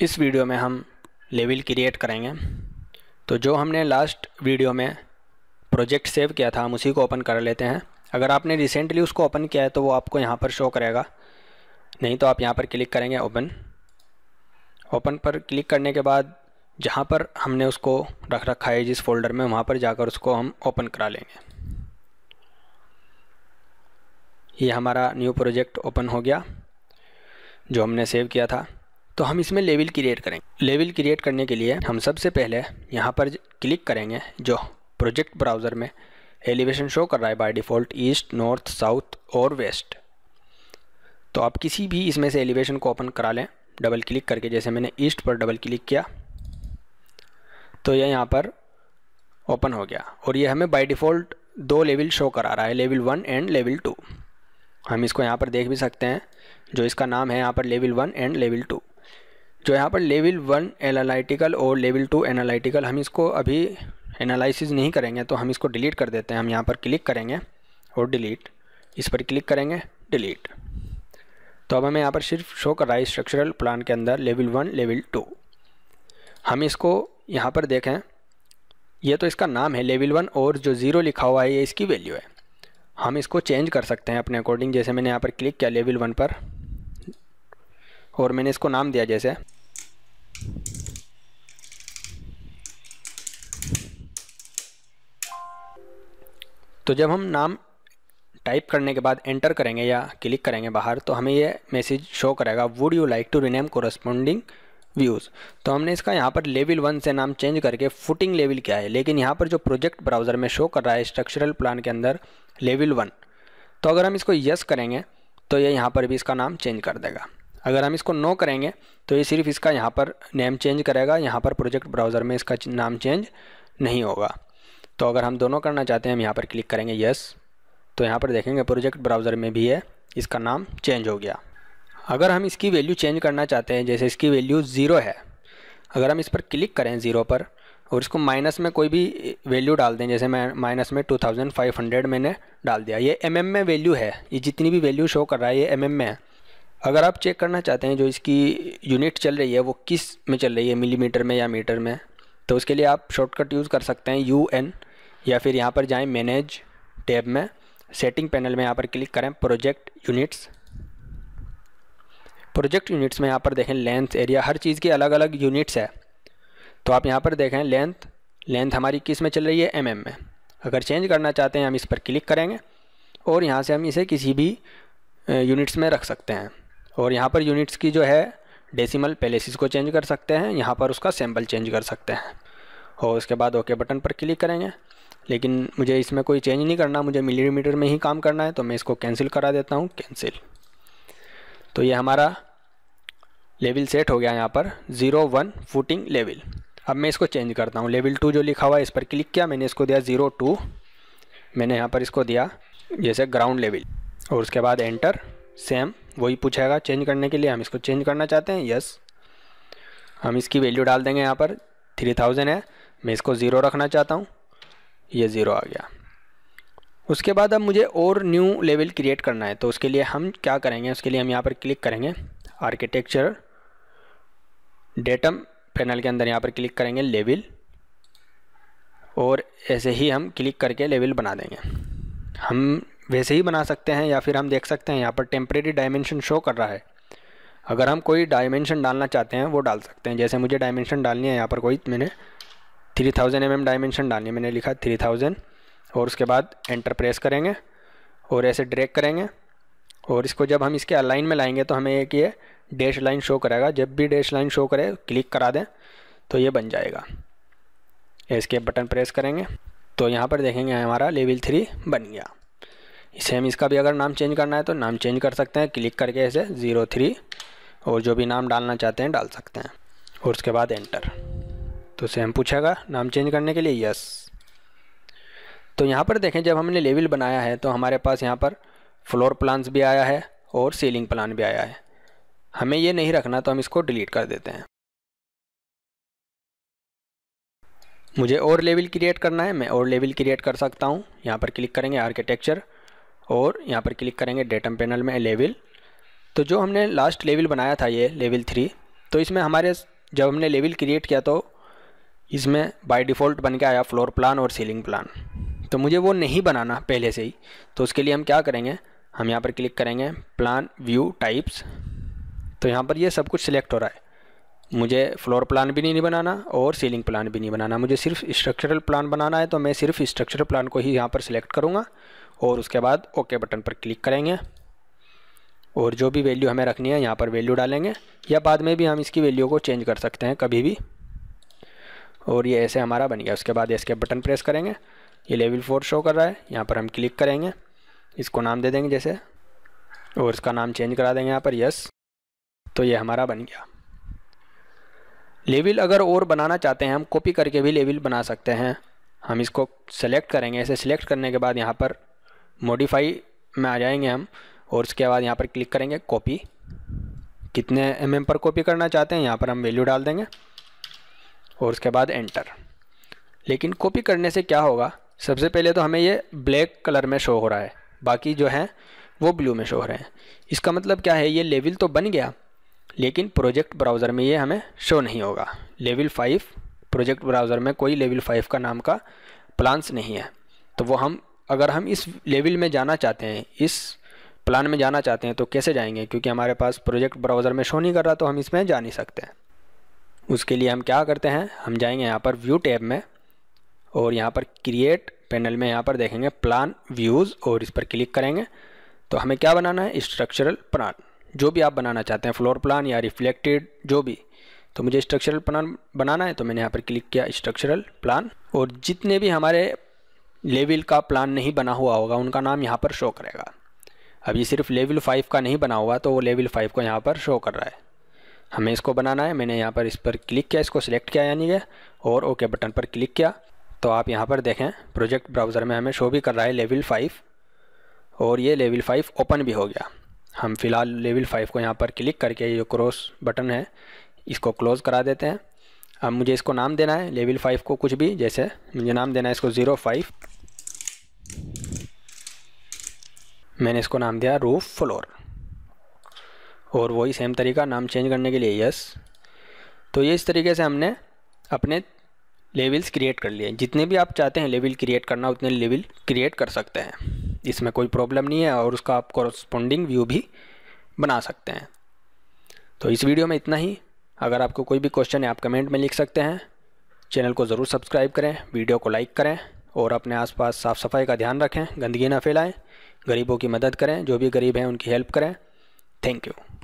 इस वीडियो में हम लेवल क्रिएट करेंगे तो जो हमने लास्ट वीडियो में प्रोजेक्ट सेव किया था हम उसी को ओपन कर लेते हैं अगर आपने रिसेंटली उसको ओपन किया है तो वो आपको यहाँ पर शो करेगा नहीं तो आप यहाँ पर क्लिक करेंगे ओपन ओपन पर क्लिक करने के बाद जहाँ पर हमने उसको रख रखा है जिस फोल्डर में वहाँ पर जाकर उसको हम ओपन करा लेंगे ये हमारा न्यू प्रोजेक्ट ओपन हो गया जो हमने सेव किया था तो हम इसमें लेवल क्रिएट करेंगे लेवल क्रिएट करने के लिए हम सबसे पहले यहाँ पर क्लिक करेंगे जो प्रोजेक्ट ब्राउज़र में एलिवेशन शो कर रहा है by default east north south और वेस्ट तो आप किसी भी इसमें से एलिवेशन को ओपन करा लें डबल क्लिक करके जैसे मैंने ईस्ट पर डबल क्लिक किया तो यह यहाँ पर ओपन हो गया और ये हमें बाई डिफ़ॉल्ट दो लेवल शो करा रहा है level one and level two हम इसको यहाँ पर देख भी सकते हैं जो इसका नाम है यहाँ पर level one and level two जो तो यहाँ पर लेवल वन एनालिटिकल और लेवल टू एनालिटिकल हम इसको अभी एनालिसिस नहीं करेंगे तो हम इसको डिलीट कर देते हैं हम यहाँ पर क्लिक करेंगे और डिलीट इस पर क्लिक करेंगे डिलीट तो अब हमें यहाँ पर सिर्फ शो कर रहा है स्ट्रक्चरल प्लान के अंदर लेवल वन लेवल टू हम इसको यहाँ पर देखें ये तो इसका नाम है लेवल वन और जो ज़ीरो लिखा हुआ है ये इसकी वैल्यू है हम इसको चेंज कर सकते हैं अपने अकॉर्डिंग जैसे मैंने यहाँ पर क्लिक किया लेवल वन पर और मैंने इसको नाम दिया जैसे तो जब हम नाम टाइप करने के बाद एंटर करेंगे या क्लिक करेंगे बाहर तो हमें ये मैसेज शो करेगा would you like to rename corresponding views तो हमने इसका यहाँ पर लेवल वन से नाम चेंज करके फुटिंग लेवल किया है लेकिन यहाँ पर जो प्रोजेक्ट ब्राउज़र में शो कर रहा है स्ट्रक्चरल प्लान के अंदर लेवल वन तो अगर हम इसको यस करेंगे तो ये यह यहाँ पर भी इसका नाम चेंज कर देगा अगर हम इसको नो करेंगे तो ये सिर्फ इसका यहाँ पर नेम चेंज करेगा यहाँ पर प्रोजेक्ट ब्राउज़र में इसका नाम चेंज नहीं होगा तो अगर हम दोनों करना चाहते हैं हम यहाँ पर क्लिक करेंगे यस तो यहाँ पर देखेंगे प्रोजेक्ट ब्राउज़र में भी है इसका नाम चेंज हो गया अगर हम इसकी वैल्यू चेंज करना चाहते हैं जैसे इसकी वैल्यू ज़ीरो है अगर हम इस पर क्लिक करें ज़ीरो पर और इसको माइनस में कोई भी वैल्यू डाल दें जैसे मैं माइनस में 2500 मैंने डाल दिया ये एम mm में वैल्यू है ये जितनी भी वैल्यू शो कर रहा है ये एम mm में है अगर आप चेक करना चाहते हैं जो इसकी यूनिट चल रही है वो किस में चल रही है मिलीमीटर में या मीटर में तो उसके लिए आप शॉर्टकट यूज़ कर सकते हैं यू एन या फिर यहाँ पर जाएं मैनेज टैब में सेटिंग पैनल में यहाँ पर क्लिक करें प्रोजेक्ट यूनिट्स प्रोजेक्ट यूनिट्स में यहाँ पर देखें लेंथ एरिया हर चीज़ की अलग अलग यूनिट्स है तो आप यहाँ पर देखें लेंथ लेंथ हमारी किस में चल रही है एम mm में अगर चेंज करना चाहते हैं हम इस पर क्लिक करेंगे और यहाँ से हम इसे किसी भी यूनिट्स में रख सकते हैं और यहाँ पर यूनिट्स की जो है डेसिमल पैलेसिस को चेंज कर सकते हैं यहाँ पर उसका सैम्पल चेंज कर सकते हैं और उसके बाद ओके बटन पर क्लिक करेंगे लेकिन मुझे इसमें कोई चेंज नहीं करना मुझे मिलीमीटर में ही काम करना है तो मैं इसको कैंसिल करा देता हूँ कैंसिल तो ये हमारा लेवल सेट हो गया यहाँ पर ज़ीरो वन फुटिंग लेवल अब मैं इसको चेंज करता हूँ लेवल टू जो लिखा हुआ है इस पर क्लिक किया मैंने इसको दिया ज़ीरो टू मैंने यहाँ पर इसको दिया जैसे ग्राउंड लेवल और उसके बाद एंटर सेम वही पूछेगा चेंज करने के लिए हम इसको चेंज करना चाहते हैं यस हम इसकी वैल्यू डाल देंगे यहाँ पर थ्री थाउजेंड है मैं इसको ज़ीरो रखना चाहता हूँ ये ज़ीरो आ गया उसके बाद अब मुझे और न्यू लेवल क्रिएट करना है तो उसके लिए हम क्या करेंगे उसके लिए हम यहाँ पर क्लिक करेंगे आर्किटेक्चर डेटम पैनल के अंदर यहाँ पर क्लिक करेंगे लेवल और ऐसे ही हम क्लिक करके लेवल बना देंगे हम वैसे ही बना सकते हैं या फिर हम देख सकते हैं यहाँ पर टेम्प्रेरी डायमेंशन शो कर रहा है अगर हम कोई डायमेंशन डालना चाहते हैं वो डाल सकते हैं जैसे मुझे डायमेंशन डालनी है यहाँ पर कोई मैंने three thousand M M dimension डालिए मैंने लिखा थ्री थाउजेंड और उसके बाद एंटर प्रेस करेंगे और ऐसे ड्रैग करेंगे और इसको जब हम इसके अलाइन में लाएंगे तो हमें एक ये डैश लाइन शो करेगा जब भी डैश लाइन शो करे क्लिक करा दें तो ये बन जाएगा इसके बटन प्रेस करेंगे तो यहाँ पर देखेंगे हमारा लेवल थ्री बन गया इसे हम इसका भी अगर नाम चेंज करना है तो नाम चेंज कर सकते हैं क्लिक करके ऐसे ज़ीरो थ्री और जो भी नाम डालना चाहते हैं डाल सकते हैं और उसके बाद एंटर तो सेम पूछेगा नाम चेंज करने के लिए यस तो यहाँ पर देखें जब हमने लेवल बनाया है तो हमारे पास यहाँ पर फ्लोर प्लान्स भी आया है और सीलिंग प्लान भी आया है हमें ये नहीं रखना तो हम इसको डिलीट कर देते हैं मुझे और लेवल क्रिएट करना है मैं और लेवल क्रिएट कर सकता हूँ यहाँ पर क्लिक करेंगे आर्किटेक्चर और यहाँ पर क्लिक करेंगे डेटम पैनल में लेवल तो जो हमने लास्ट लेवल बनाया था ये लेवल थ्री तो इसमें हमारे जब हमने लेवल क्रिएट किया तो इसमें बाय डिफ़ॉल्ट बन के आया फ्लोर प्लान और सीलिंग प्लान तो मुझे वो नहीं बनाना पहले से ही तो उसके लिए हम क्या करेंगे हम यहाँ पर क्लिक करेंगे प्लान व्यू टाइप्स तो यहाँ पर ये सब कुछ सिलेक्ट हो रहा है मुझे फ्लोर प्लान भी नहीं बनाना और सीलिंग प्लान भी नहीं बनाना मुझे सिर्फ स्ट्रक्चरल प्लान बनाना है तो मैं सिर्फ स्ट्रक्चरल प्लान को ही यहाँ पर सिलेक्ट करूँगा और उसके बाद ओके बटन पर क्लिक करेंगे और जो भी वैल्यू हमें रखनी है यहाँ पर वैल्यू डालेंगे या बाद में भी हम इसकी वैल्यू को चेंज कर सकते हैं कभी भी और ये ऐसे हमारा बन गया उसके बाद इसके बटन प्रेस करेंगे ये लेवल फोर शो कर रहा है यहाँ पर हम क्लिक करेंगे इसको नाम दे देंगे जैसे और इसका नाम चेंज करा देंगे यहाँ पर यस तो ये हमारा बन गया लेवल अगर और बनाना चाहते हैं हम कॉपी करके भी लेवल बना सकते हैं हम इसको सेलेक्ट करेंगे ऐसे सेलेक्ट करने के बाद यहाँ पर मॉडिफाई में आ जाएंगे हम और उसके बाद यहाँ पर क्लिक करेंगे कॉपी कितने एम पर कॉपी करना चाहते हैं यहाँ पर हम वैल्यू डाल देंगे और उसके बाद एंटर लेकिन कॉपी करने से क्या होगा सबसे पहले तो हमें ये ब्लैक कलर में शो हो रहा है बाकी जो हैं वो ब्लू में शो हो रहे हैं इसका मतलब क्या है ये लेवल तो बन गया लेकिन प्रोजेक्ट ब्राउज़र में ये हमें शो नहीं होगा लेवल फाइव प्रोजेक्ट ब्राउज़र में कोई लेवल फाइव का नाम का प्लान्स नहीं है तो वो हम अगर हम इस लेवल में जाना चाहते हैं इस प्लान में जाना चाहते हैं तो कैसे जाएंगे क्योंकि हमारे पास प्रोजेक्ट ब्राउज़र में शो नहीं कर रहा तो हम इसमें जा नहीं सकते हैं उसके लिए हम क्या करते हैं हम जाएंगे यहाँ पर व्यू टैब में और यहाँ पर क्रिएट पैनल में यहाँ पर देखेंगे प्लान व्यूज़ और इस पर क्लिक करेंगे तो हमें क्या बनाना है स्ट्रक्चरल प्लान जो भी आप बनाना चाहते हैं फ्लोर प्लान या रिफ्लेक्टेड जो भी तो मुझे स्ट्रक्चरल प्लान बनाना है तो मैंने यहाँ पर क्लिक किया स्ट्रक्चरल प्लान और जितने भी हमारे लेवल का प्लान नहीं बना हुआ होगा उनका नाम यहाँ पर शो करेगा अभी सिर्फ लेवल फाइव का नहीं बना हुआ तो वो लेवल फाइव को यहाँ पर शो कर रहा है हमें इसको बनाना है मैंने यहाँ पर इस पर क्लिक किया इसको सिलेक्ट किया यानी कि और ओके बटन पर क्लिक किया तो आप यहाँ पर देखें प्रोजेक्ट ब्राउज़र में हमें शो भी कर रहा है लेवल फाइव और ये लेवल फाइव ओपन भी हो गया हम फ़िलहाल लेवल फाइव को यहाँ पर क्लिक करके ये क्रॉस बटन है इसको क्लोज़ करा देते हैं अब मुझे इसको नाम देना है लेवल फाइव को कुछ भी जैसे मुझे नाम देना है इसको ज़ीरो फाइव मैंने इसको नाम दिया रूफ फ्लोर और वही सेम तरीका नाम चेंज करने के लिए यस तो ये इस तरीके से हमने अपने लेवल्स क्रिएट कर लिए जितने भी आप चाहते हैं लेवल क्रिएट करना उतने लेवल क्रिएट कर सकते हैं इसमें कोई प्रॉब्लम नहीं है और उसका आप कॉरस्पॉन्डिंग व्यू भी बना सकते हैं तो इस वीडियो में इतना ही अगर आपको कोई भी क्वेश्चन है आप कमेंट में लिख सकते हैं चैनल को ज़रूर सब्सक्राइब करें वीडियो को लाइक करें और अपने आसपास साफ़ सफाई का ध्यान रखें गंदगी ना फैलाएं गरीबों की मदद करें जो भी गरीब हैं उनकी हेल्प करें थैंक यू